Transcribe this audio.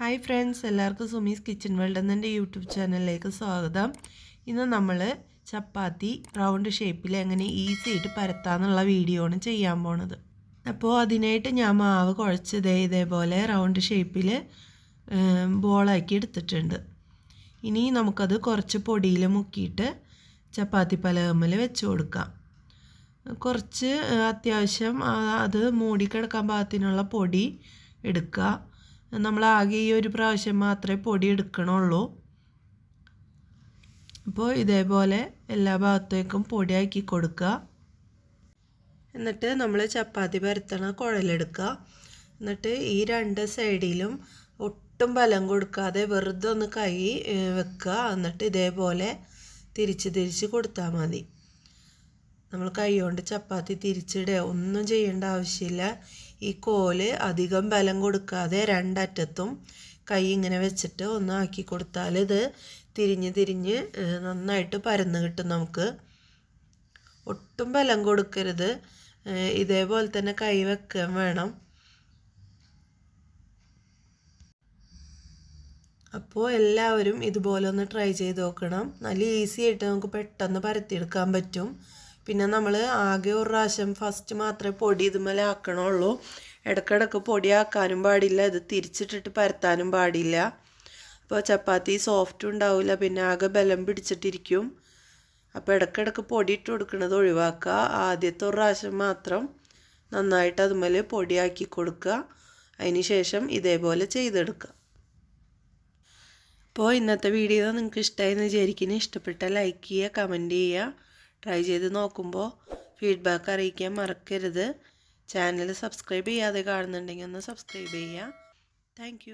hi friends എല്ലാവർക്കും Sumi's kitchen world എന്നെൻ്റെ YouTube ചാനലിലേക്ക് സ്വാഗതം ഇന്ന് നമ്മൾ ചപ്പാത്തി റൗണ്ട് ഷേപ്പിൽ എങ്ങനെ ഈസി ആയിട്ട് പരത്താന്നുള്ള വീഡിയോ ആണ് ചെയ്യാൻ പോണത് അപ്പോൾ അതിനായിട്ട് ഞാൻ മാവ് കുഴച്ചത് ഇതേപോലെ റൗണ്ട് ഷേപ്പിൽ ബോളാക്കി എടുത്തിട്ടുണ്ട് ഇനി നമുക്കത് കുറച്ച് പൊടിയിൽ മുക്കിയിട്ട് ചപ്പാത്തി പലകമ്മിൽ വെച്ച് കൊടുക്കാം കുറച്ച് അത്യാവശ്യം അത് മൂടിക്കിടക്കാൻ പാകത്തിനുള്ള പൊടി എടുക്കുക നമ്മൾ ആകെ ഈ ഒരു പ്രാവശ്യം മാത്രമേ പൊടി എടുക്കണുള്ളൂ അപ്പോൾ ഇതേപോലെ എല്ലാ ഭാഗത്തേക്കും പൊടിയാക്കി കൊടുക്കുക എന്നിട്ട് നമ്മൾ ചപ്പാത്തി പരത്തണ കുഴലെടുക്കുക എന്നിട്ട് ഈ രണ്ട് സൈഡിലും ഒട്ടും ബലം കൊടുക്കാതെ വെറുതെ ഒന്ന് കൈ വെക്കുക എന്നിട്ട് ഇതേപോലെ തിരിച്ച് തിരിച്ച് കൊടുത്താൽ മതി നമ്മൾ കൈകൊണ്ട് ചപ്പാത്തി തിരിച്ചിടുക ഒന്നും ചെയ്യേണ്ട ആവശ്യമില്ല ഈ കോല് അധികം ബലം കൊടുക്കാതെ രണ്ടറ്റത്തും കൈ ഇങ്ങനെ വെച്ചിട്ട് ഒന്ന് ആക്കി കൊടുത്താൽ ഇത് തിരിഞ്ഞ് തിരിഞ്ഞ് നന്നായിട്ട് പരന്ന് കിട്ടും നമുക്ക് ഒട്ടും ബലം കൊടുക്കരുത് ഇതേപോലെ തന്നെ കൈ വെക്കാൻ വേണം അപ്പോൾ എല്ലാവരും ഇതുപോലെ ഒന്ന് ട്രൈ ചെയ്ത് നോക്കണം നല്ല ഈസി ആയിട്ട് നമുക്ക് പെട്ടെന്ന് പരത്തിയെടുക്കാൻ പറ്റും പിന്നെ നമ്മൾ ആകെ ഒരു പ്രാവശ്യം ഫസ്റ്റ് മാത്രമേ പൊടി ഇതുമല ആക്കണുള്ളൂ ഇടയ്ക്കിടയ്ക്ക് പൊടിയാക്കാനും പാടില്ല ഇത് തിരിച്ചിട്ടിട്ട് പരത്താനും പാടില്ല അപ്പോൾ ചപ്പാത്തി സോഫ്റ്റ് ഉണ്ടാവില്ല പിന്നെ ആകെ ബലം പിടിച്ചിട്ടിരിക്കും അപ്പോൾ ഇടയ്ക്കിടയ്ക്ക് പൊടി ഇട്ട് കൊടുക്കുന്നത് ഒഴിവാക്കുക ആദ്യത്തെ ഒരു പ്രാവശ്യം മാത്രം നന്നായിട്ട് അതുമല പൊടിയാക്കി കൊടുക്കുക അതിന് ശേഷം ഇതേപോലെ ചെയ്തെടുക്കുക അപ്പോൾ ഇന്നത്തെ വീഡിയോ നിങ്ങൾക്ക് ഇഷ്ടമായി എന്ന് വിചാരിക്കുന്നത് ഇഷ്ടപ്പെട്ട ലൈക്ക് ചെയ്യുക കമൻറ്റ് ചെയ്യുക ട്രൈ ചെയ്ത് നോക്കുമ്പോൾ ഫീഡ്ബാക്ക് അറിയിക്കാൻ മറക്കരുത് ചാനൽ സബ്സ്ക്രൈബ് ചെയ്യാതെ കാണുന്നുണ്ടെങ്കിൽ ഒന്ന് സബ്സ്ക്രൈബ് ചെയ്യുക താങ്ക്